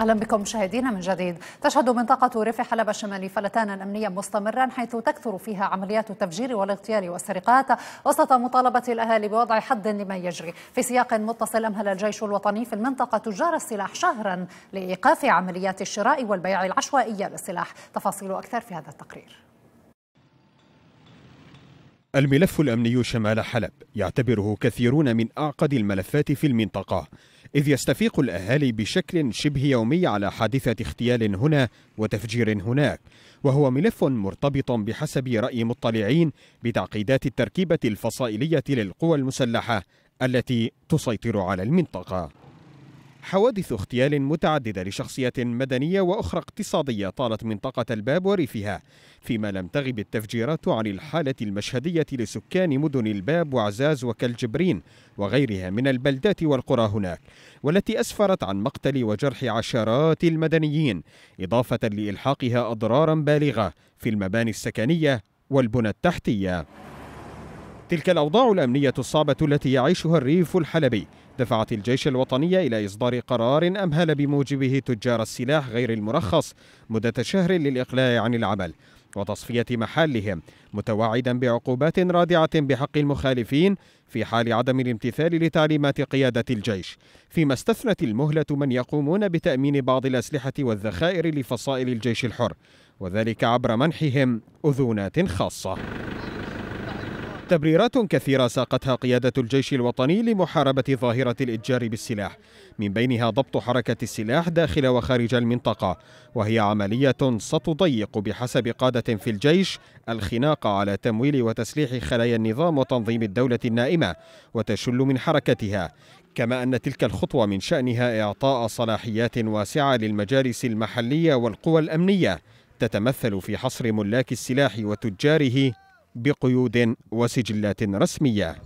اهلا بكم مشاهدينا من جديد تشهد منطقه ريف حلب الشمالي فلتانا امنيا مستمرا حيث تكثر فيها عمليات التفجير والاغتيال والسرقات وسط مطالبه الاهالي بوضع حد لما يجري في سياق متصل امهل الجيش الوطني في المنطقه تجار السلاح شهرا لايقاف عمليات الشراء والبيع العشوائيه للسلاح تفاصيل اكثر في هذا التقرير الملف الامني شمال حلب يعتبره كثيرون من اعقد الملفات في المنطقه إذ يستفيق الأهالي بشكل شبه يومي على حادثة اغتيال هنا وتفجير هناك وهو ملف مرتبط بحسب رأي مطلعين بتعقيدات التركيبة الفصائلية للقوى المسلحة التي تسيطر على المنطقة حوادث اغتيال متعددة لشخصية مدنية وأخرى اقتصادية طالت منطقة الباب وريفها فيما لم تغب التفجيرات عن الحالة المشهدية لسكان مدن الباب وعزاز وكالجبرين وغيرها من البلدات والقرى هناك والتي أسفرت عن مقتل وجرح عشرات المدنيين إضافة لإلحاقها أضرارا بالغة في المباني السكنية والبنى التحتية تلك الأوضاع الأمنية الصعبة التي يعيشها الريف الحلبي دفعت الجيش الوطني إلى إصدار قرار أمهل بموجبه تجار السلاح غير المرخص مدة شهر للإقلاع عن العمل وتصفية محلهم متوعدا بعقوبات رادعة بحق المخالفين في حال عدم الامتثال لتعليمات قيادة الجيش فيما استثنت المهلة من يقومون بتأمين بعض الأسلحة والذخائر لفصائل الجيش الحر وذلك عبر منحهم أذونات خاصة تبريرات كثيرة ساقتها قيادة الجيش الوطني لمحاربة ظاهرة الإتجار بالسلاح من بينها ضبط حركة السلاح داخل وخارج المنطقة وهي عملية ستضيق بحسب قادة في الجيش الخناق على تمويل وتسليح خلايا النظام وتنظيم الدولة النائمة وتشل من حركتها كما أن تلك الخطوة من شأنها إعطاء صلاحيات واسعة للمجالس المحلية والقوى الأمنية تتمثل في حصر ملاك السلاح وتجاره بقيود وسجلات رسمية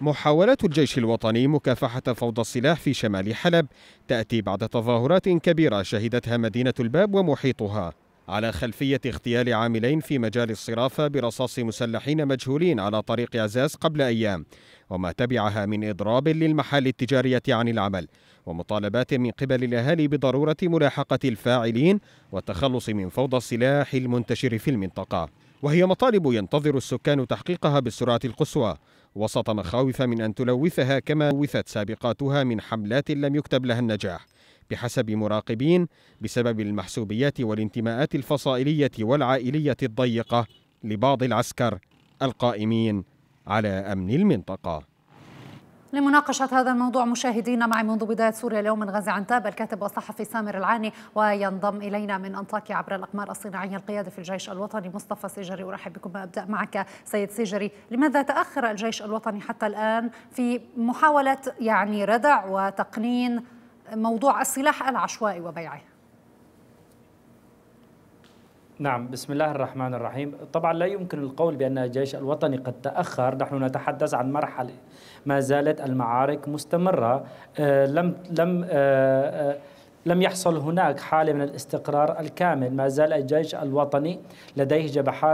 محاولات الجيش الوطني مكافحة فوضى السلاح في شمال حلب تأتي بعد تظاهرات كبيرة شهدتها مدينة الباب ومحيطها على خلفية اغتيال عاملين في مجال الصرافة برصاص مسلحين مجهولين على طريق عزاز قبل أيام وما تبعها من إضراب للمحال التجارية عن العمل ومطالبات من قبل الأهالي بضرورة ملاحقة الفاعلين والتخلص من فوضى السلاح المنتشر في المنطقة وهي مطالب ينتظر السكان تحقيقها بالسرعة القصوى وسط مخاوف من أن تلوثها كما لوثت سابقاتها من حملات لم يكتب لها النجاح بحسب مراقبين بسبب المحسوبيات والانتماءات الفصائلية والعائلية الضيقة لبعض العسكر القائمين على أمن المنطقة لمناقشة هذا الموضوع مشاهدينا معي منذ بداية سوريا اليوم من غزة عنتاب الكاتب والصحفي سامر العاني وينضم إلينا من أنطاكيا عبر الأقمار الصناعية القيادة في الجيش الوطني مصطفى سيجري أرحب بكم أبدأ معك سيد سيجري لماذا تأخر الجيش الوطني حتى الآن في محاولة يعني ردع وتقنين موضوع السلاح العشوائي وبيعه نعم بسم الله الرحمن الرحيم طبعا لا يمكن القول بأن الجيش الوطني قد تأخر نحن نتحدث عن مرحلة ما زالت المعارك مستمرة آه لم لم آه, آه، لم يحصل هناك حالة من الاستقرار الكامل ما زال الجيش الوطني لديه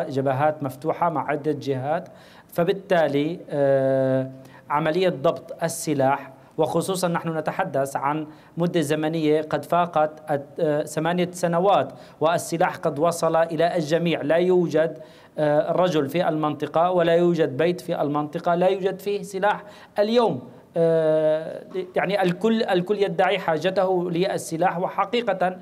جبهات مفتوحة مع عدة جهات فبالتالي آه، عملية ضبط السلاح وخصوصا نحن نتحدث عن مدة زمنية قد فاقت آه، ثمانية سنوات والسلاح قد وصل إلى الجميع لا يوجد آه، رجل في المنطقة ولا يوجد بيت في المنطقة لا يوجد فيه سلاح اليوم آه، يعني الكل الكل يدعي حاجته للسلاح وحقيقة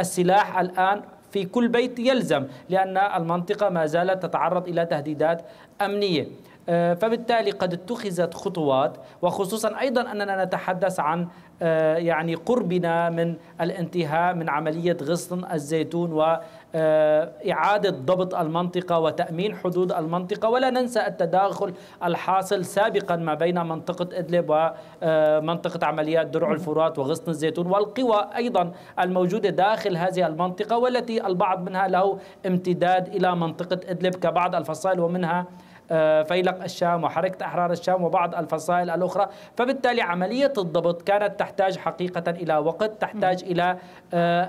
السلاح الآن في كل بيت يلزم لأن المنطقة ما زالت تتعرض إلى تهديدات أمنية آه، فبالتالي قد اتخذت خطوات وخصوصا ايضا اننا نتحدث عن آه، يعني قربنا من الانتهاء من عمليه غصن الزيتون و آه، إعادة ضبط المنطقة وتأمين حدود المنطقة ولا ننسى التداخل الحاصل سابقا ما بين منطقة إدلب ومنطقة عمليات درع الفرات وغصن الزيتون والقوى أيضا الموجودة داخل هذه المنطقة والتي البعض منها له امتداد إلى منطقة إدلب كبعض الفصائل ومنها آه، فيلق الشام وحركة أحرار الشام وبعض الفصائل الأخرى فبالتالي عملية الضبط كانت تحتاج حقيقة إلى وقت تحتاج إلى آه،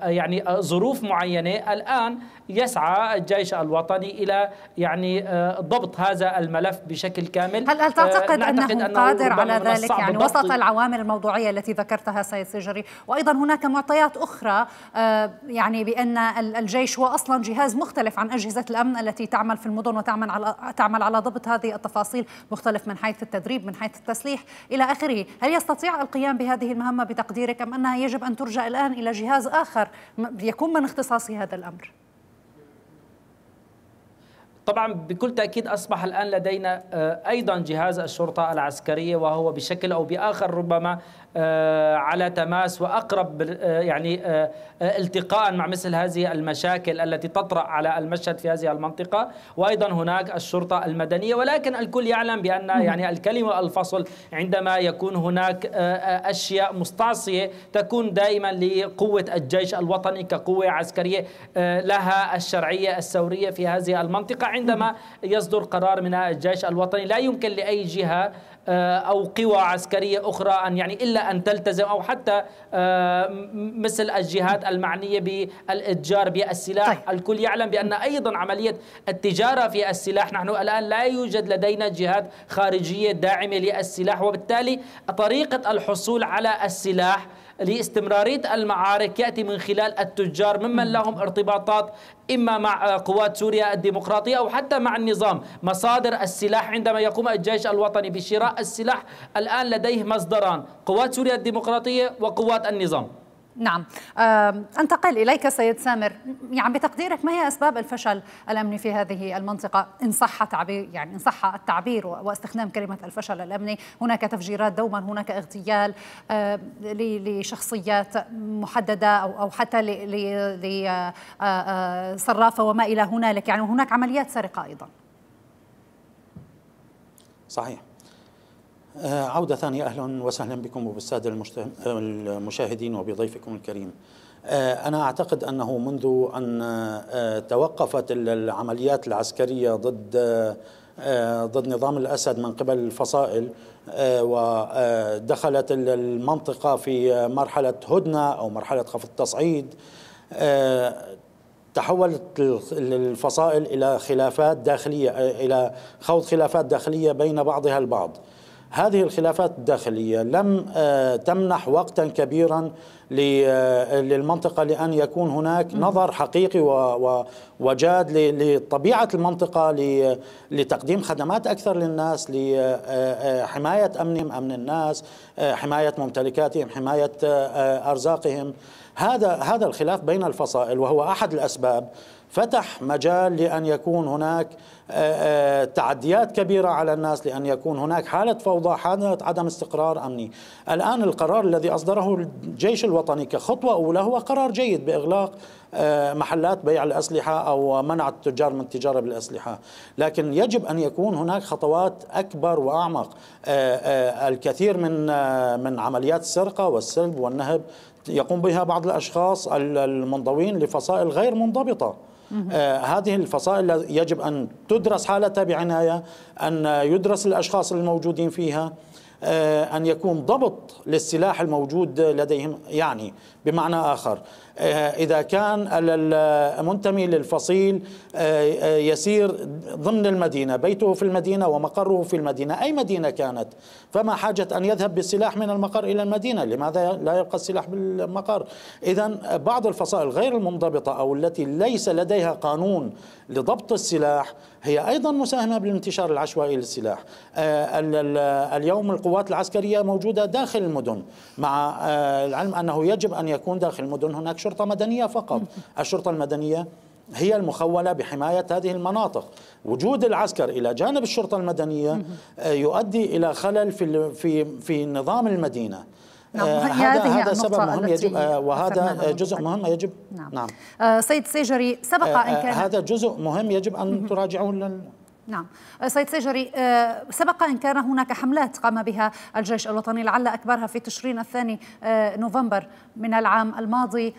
آه، يعني ظروف معينة الآن يسعى الجيش الوطني الى يعني آه، ضبط هذا الملف بشكل كامل هل هل آه، تعتقد انه, أنه قادر على ذلك يعني وسط العوامل الموضوعيه التي ذكرتها سيد سجري وايضا هناك معطيات اخرى آه، يعني بان الجيش هو اصلا جهاز مختلف عن اجهزه الامن التي تعمل في المدن وتعمل على تعمل على ضبط هذه التفاصيل مختلف من حيث التدريب من حيث التسليح الى اخره هل يستطيع القيام بهذه المهمه بتقديرك ام انها يجب ان ترجع الان الى جهاز اخر يكون من اختصاصه هذا الامر طبعا بكل تأكيد أصبح الآن لدينا آه، أيضا جهاز الشرطة العسكرية وهو بشكل أو بآخر ربما آه، على تماس وأقرب آه، يعني التقاء مع مثل هذه المشاكل التي تطرأ على المشهد في هذه المنطقة وأيضا هناك الشرطة المدنية ولكن الكل يعلم بأن يعني الكلمة الفصل عندما يكون هناك أشياء مستعصية تكون دائما لقوة الجيش الوطني كقوة عسكرية لها الشرعية الثورية في هذه المنطقة عندما يصدر قرار من الجيش الوطني لا يمكن لأي جهة آه، أو قوى عسكرية أخرى أن يعني إلا أن تلتزم أو حتى آه، مثل الجهات المعنية بالإتجار بالسلاح طيب. الكل يعلم بأن أيضا عملية التجارة في السلاح نحن الآن لا يوجد لدينا جهات خارجية داعمة للسلاح وبالتالي طريقة الحصول على السلاح لاستمرارية المعارك يأتي من خلال التجار ممن لهم ارتباطات إما مع قوات سوريا الديمقراطية أو حتى مع النظام مصادر السلاح عندما يقوم الجيش الوطني بشراء السلاح الآن لديه مصدران قوات سوريا الديمقراطية وقوات النظام نعم آه، أنتقل إليك سيد سامر يعني بتقديرك ما هي أسباب الفشل الأمني في هذه المنطقة إن صح تعبير يعني إن صح التعبير واستخدام كلمة الفشل الأمني هناك تفجيرات دوما هناك اغتيال آه، لشخصيات محددة أو أو حتى لصرافة آه، وما إلى هنالك يعني هناك عمليات سرقة أيضا صحيح آه، عودة ثانية أهلا وسهلا بكم وبالسادة آه، المشاهدين وبضيفكم الكريم آه، أنا أعتقد أنه منذ أن توقفت العمليات العسكرية ضد ضد نظام الأسد من قبل الفصائل ودخلت المنطقة في مرحلة هدنة أو مرحلة خفض التصعيد تحولت الفصائل إلى خلافات داخلية إلى خوض خلافات داخلية بين بعضها البعض هذه الخلافات الداخليه لم آه، تمنح وقتا كبيرا آه، للمنطقة لأن يكون هناك نظر حقيقي وجاد لطبيعة المنطقة لتقديم خدمات أكثر للناس لحماية آه، آه، أمنهم أمن الناس حماية ممتلكاتهم حماية أرزاقهم هذا هذا الخلاف بين الفصائل وهو أحد الأسباب فتح مجال لأن يكون هناك تعديات كبيرة على الناس لأن يكون هناك حالة فوضى حالة عدم استقرار أمني الآن القرار الذي أصدره الجيش الوطني الوطني كخطوة أولى هو قرار جيد بإغلاق آه، محلات بيع الأسلحة أو منع التجار من التجارة بالأسلحة لكن يجب أن يكون هناك خطوات أكبر وأعمق آه، آه، الكثير من من عمليات السرقة والسلب والنهب يقوم بها بعض الأشخاص المنضوين لفصائل غير منضبطة هذه الفصائل يجب أن تدرس حالتها بعناية أن يدرس الأشخاص الموجودين فيها آه، أن يكون ضبط للسلاح الموجود لديهم يعني بمعنى آخر آه، إذا كان المنتمي للفصيل آه، آه، يسير ضمن المدينة بيته في المدينة ومقره في المدينة أي مدينة كانت فما حاجة أن يذهب بالسلاح من المقر إلى المدينة لماذا لا يبقى السلاح بالمقر إذا بعض الفصائل غير المنضبطة أو التي ليس لديها قانون لضبط السلاح هي أيضا مساهمة بالانتشار العشوائي للسلاح اليوم القوات العسكرية موجودة داخل المدن مع العلم أنه يجب أن يكون داخل المدن هناك شرطة مدنية فقط الشرطة المدنية هي المخولة بحماية هذه المناطق وجود العسكر إلى جانب الشرطة المدنية آه، يؤدي إلى خلل في, في, في نظام المدينة نعم. آه، هذا هذا سبب مهم يجب آه، وهذا جزء مهم يجب نعم, نعم. سيد سيجري سبق ان كان هذا جزء مهم يجب ان تراجعوه نعم أه، سيد سيجري أه، سبق أن كان هناك حملات قام بها الجيش الوطني لعل أكبرها في تشرين الثاني أه، نوفمبر من العام الماضي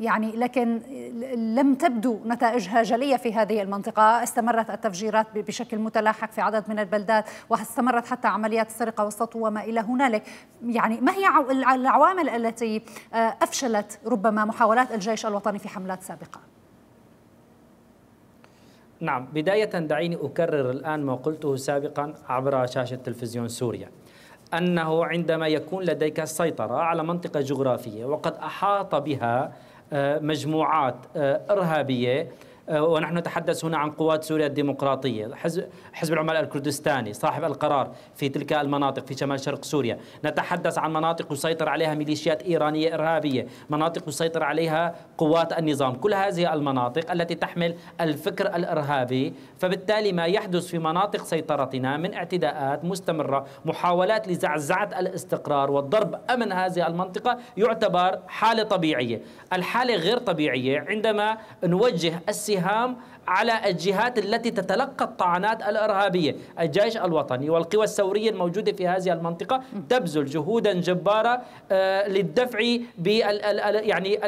يعني لكن لم تبدو نتائجها جلية في هذه المنطقة استمرت التفجيرات بشكل متلاحق في عدد من البلدات واستمرت حتى عمليات السرقة والسطو وما إلى هنالك يعني ما هي العوامل التي أفشلت ربما محاولات الجيش الوطني في حملات سابقة؟ نعم بداية دعيني أكرر الآن ما قلته سابقا عبر شاشة تلفزيون سوريا أنه عندما يكون لديك سيطرة على منطقة جغرافية وقد أحاط بها آه، مجموعات آه، إرهابية آه، ونحن نتحدث هنا عن قوات سوريا الديمقراطية حزب العمال الكردستاني صاحب القرار في تلك المناطق في شمال شرق سوريا نتحدث عن مناطق يسيطر عليها ميليشيات إيرانية إرهابية مناطق يسيطر عليها قوات النظام كل هذه المناطق التي تحمل الفكر الإرهابي فبالتالي ما يحدث في مناطق سيطرتنا من اعتداءات مستمرة محاولات لزعزعة الاستقرار والضرب أمن هذه المنطقة يعتبر حالة طبيعية الحالة غير طبيعية عندما نوجه السياسة الاتهام على الجهات التي تتلقى الطعنات الارهابيه، الجيش الوطني والقوى الثوريه الموجوده في هذه المنطقه تبذل جهودا جباره آه، للدفع ب يعني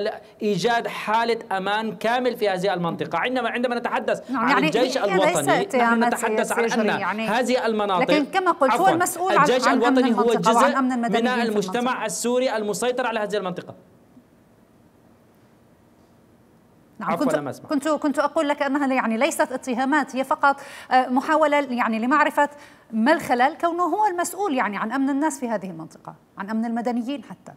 ايجاد حاله امان كامل في هذه المنطقه، عندما عندما نتحدث نعم، عن يعني الجيش الوطني نحن نتحدث عن ان يعني هذه المناطق لكن كما قلت هو المسؤول عن الجيش الوطني هو جزء من المجتمع السوري المسيطر على هذه المنطقه نعم كنت لم أسمع. كنت كنت اقول لك انها يعني ليست اتهامات هي فقط آه، محاوله يعني لمعرفه ما الخلل كونه هو المسؤول يعني عن امن الناس في هذه المنطقه عن امن المدنيين حتى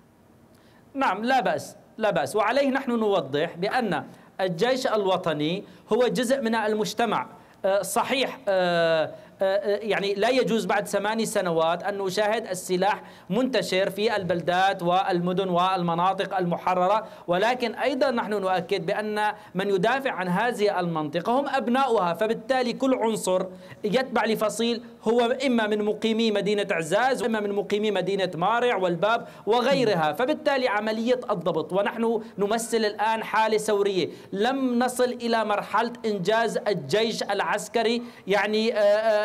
نعم لا باس لا باس وعليه نحن نوضح بان الجيش الوطني هو جزء من المجتمع آه، صحيح آه، آه، آه، يعني لا يجوز بعد ثماني سنوات أن نشاهد السلاح منتشر في البلدات والمدن والمناطق المحررة ولكن أيضا نحن نؤكد بأن من يدافع عن هذه المنطقة هم أبناؤها فبالتالي كل عنصر يتبع لفصيل هو إما من مقيمي مدينة عزاز وإما من مقيمي مدينة مارع والباب وغيرها فبالتالي عملية الضبط ونحن نمثل الآن حالة ثورية لم نصل إلى مرحلة إنجاز الجيش العسكري يعني آآ آه،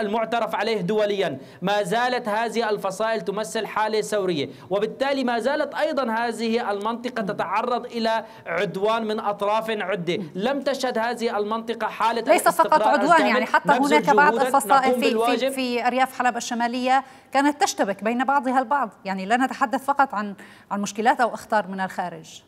المعترف عليه دوليا ما زالت هذه الفصائل تمثل حالة سورية وبالتالي ما زالت أيضا هذه المنطقة تتعرض إلى عدوان من أطراف عدة لم تشهد هذه المنطقة حالة ليس فقط عدوان يعني حتى هناك بعض الفصائل في, في, في أرياف حلب الشمالية كانت تشتبك بين بعضها البعض يعني لا نتحدث فقط عن عن مشكلات أو أخطار من الخارج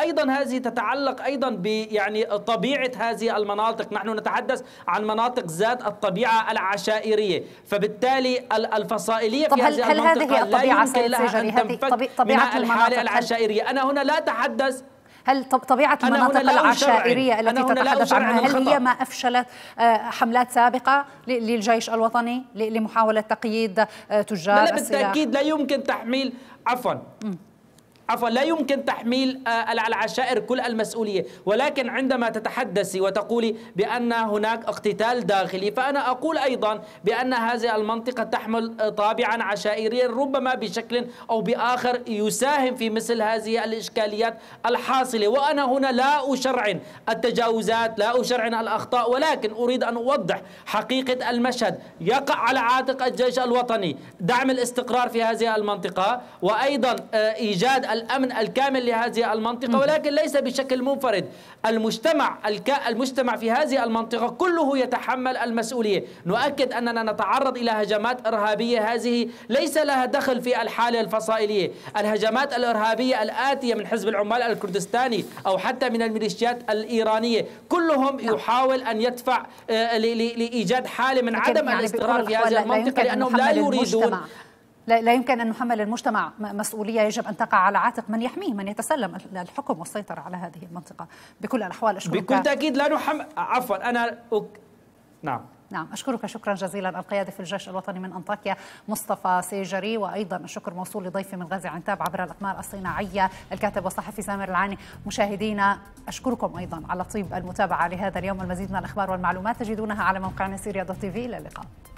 أيضا هذه تتعلق أيضا بيعني طبيعة هذه المناطق نحن نتحدث عن مناطق ذات الطبيعة العشائرية فبالتالي الفصائلية في هذه هل المنطقة هذه لا يمكن لها أن طبيعة الحالة العشائرية أنا هنا لا أتحدث هل طبيعة المناطق العشائرية التي تتحدث عنها هل هي ما أفشلت آه، حملات سابقة للجيش الوطني لمحاولة تقييد آه، تجار لا بالتأكيد لا يمكن تحميل عفوا عفوا لا يمكن تحميل آه، العشائر كل المسؤولية ولكن عندما تتحدثي وتقولي بأن هناك اقتتال داخلي فأنا أقول أيضا بأن هذه المنطقة تحمل آه، طابعا عشائريا ربما بشكل أو بآخر يساهم في مثل هذه الإشكاليات الحاصلة وأنا هنا لا أشرعن التجاوزات لا أشرعن الأخطاء ولكن أريد أن أوضح حقيقة المشهد يقع على عاتق الجيش الوطني دعم الاستقرار في هذه المنطقة وأيضا آه، إيجاد الأمن الكامل لهذه المنطقة ولكن ليس بشكل منفرد المجتمع المجتمع في هذه المنطقة كله يتحمل المسؤولية نؤكد أننا نتعرض إلى هجمات إرهابية هذه ليس لها دخل في الحالة الفصائلية الهجمات الإرهابية الآتية من حزب العمال الكردستاني أو حتى من الميليشيات الإيرانية كلهم نعم. يحاول أن يدفع آه، لإيجاد حالة من عدم يعني الاستقرار في هذه المنطقة لأنهم لا يريدون لا, لا يمكن أن نحمل المجتمع مسؤولية يجب أن تقع على عاتق من يحميه من يتسلم الحكم والسيطرة على هذه المنطقة بكل الأحوال أشكرك بكل تأكيد لا نحمل عفوا أنا أك... نعم نعم أشكرك شكرا جزيلا القياده في الجيش الوطني من أنطاكيا مصطفى سيجري وأيضا الشكر موصول لضيفي من غازي عنتاب عبر الأقمار الصناعية الكاتب والصحفي سامر العاني مشاهدينا أشكركم أيضا على طيب المتابعة لهذا اليوم المزيد من الأخبار والمعلومات تجدونها على موقعنا سيريا دوت تي في إلى اللقاء